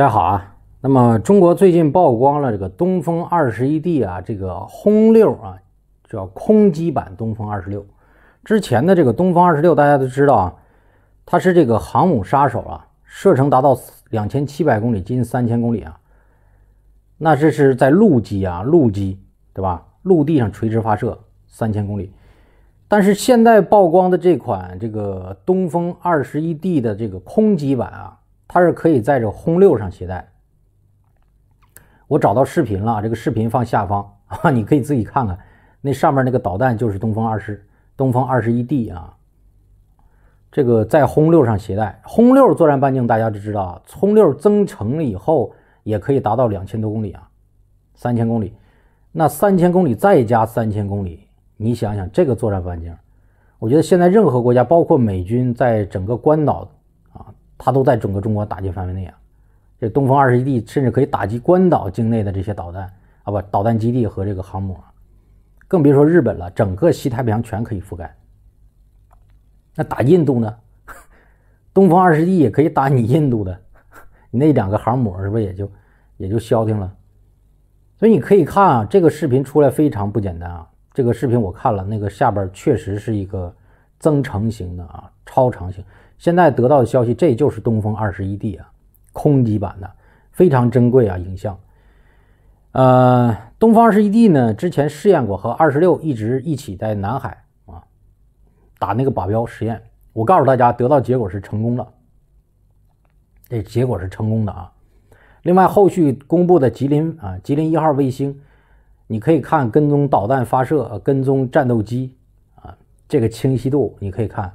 大家好啊，那么中国最近曝光了这个东风二十一 D 啊，这个轰六啊，叫空机版东风二十六。之前的这个东风二十六大家都知道啊，它是这个航母杀手啊，射程达到两千七百公里，近三千公里啊。那这是在陆基啊，陆基对吧？陆地上垂直发射三千公里。但是现在曝光的这款这个东风二十一 D 的这个空机版啊。它是可以在这轰六上携带，我找到视频了，这个视频放下方啊，你可以自己看看，那上面那个导弹就是东风二十、东风二十一 D 啊，这个在轰六上携带，轰六作战半径大家都知道啊，轰六增程了以后也可以达到两千多公里啊，三千公里，那三千公里再加三千公里，你想想这个作战半径，我觉得现在任何国家，包括美军，在整个关岛。它都在整个中国打击范围内啊！这东风二十 D 甚至可以打击关岛境内的这些导弹啊，不，导弹基地和这个航母，更别说日本了，整个西太平洋全可以覆盖。那打印度呢？东风二十 D 也可以打你印度的，你那两个航母是不是也就也就消停了？所以你可以看啊，这个视频出来非常不简单啊！这个视频我看了，那个下边确实是一个。增程型的啊，超长型，现在得到的消息，这就是东风二十一 D 啊，空基版的，非常珍贵啊，影像。呃，东风二十一 D 呢，之前试验过和二十六一直一起在南海啊打那个靶标实验，我告诉大家得到结果是成功了，这结果是成功的啊。另外，后续公布的吉林啊，吉林一号卫星，你可以看跟踪导弹发射，跟踪战斗机。这个清晰度，你可以看，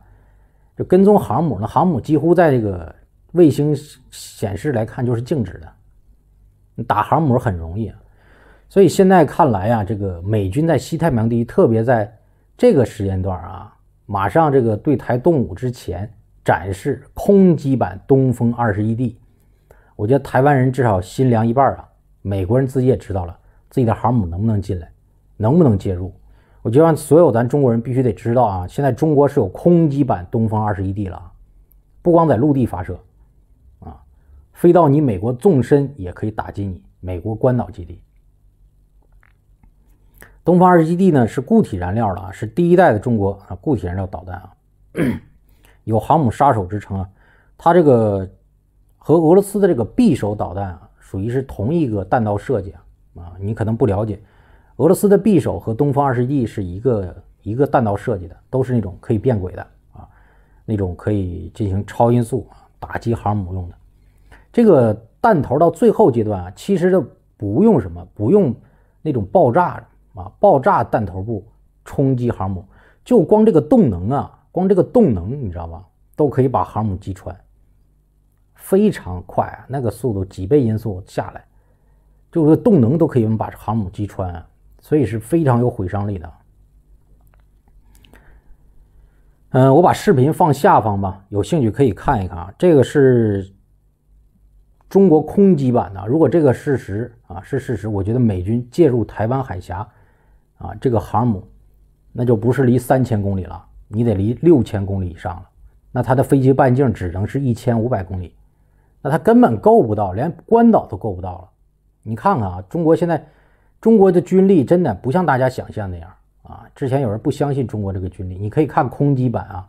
就跟踪航母，呢，航母几乎在这个卫星显示来看就是静止的，你打航母很容易，所以现在看来啊，这个美军在西太平洋地区，特别在这个时间段啊，马上这个对台动武之前展示空基版东风二十一 D，我觉得台湾人至少心凉一半啊，美国人自己也知道了，自己的航母能不能进来，能不能介入。我希望所有咱中国人必须得知道啊，现在中国是有空基版东风二十一 D 了，不光在陆地发射，啊，飞到你美国纵深也可以打击你美国关岛基地。东方二十一 D 呢是固体燃料了啊，是第一代的中国啊固体燃料导弹啊，有航母杀手之称啊，它这个和俄罗斯的这个匕首导弹啊属于是同一个弹道设计啊，啊，你可能不了解。俄罗斯的匕首和东风2十一是一个一个弹道设计的，都是那种可以变轨的啊，那种可以进行超音速打击航母用的。这个弹头到最后阶段啊，其实就不用什么，不用那种爆炸啊，爆炸弹头部冲击航母，就光这个动能啊，光这个动能你知道吧，都可以把航母击穿。非常快啊，那个速度几倍音速下来，就是动能都可以把航母击穿啊。所以是非常有毁伤力的。嗯，我把视频放下方吧，有兴趣可以看一看啊。这个是中国空基版的。如果这个事实啊是事实，我觉得美军介入台湾海峡啊，这个航母那就不是离三千公里了，你得离六千公里以上了。那它的飞机半径只能是一千五百公里，那它根本够不到，连关岛都够不到了。你看看啊，中国现在。中国的军力真的不像大家想象那样啊！之前有人不相信中国这个军力，你可以看空机版啊，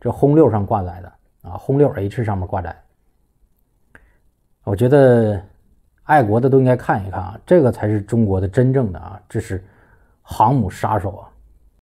这轰六上挂载的啊，轰六 H 上面挂载。我觉得爱国的都应该看一看啊，这个才是中国的真正的啊，这是航母杀手啊！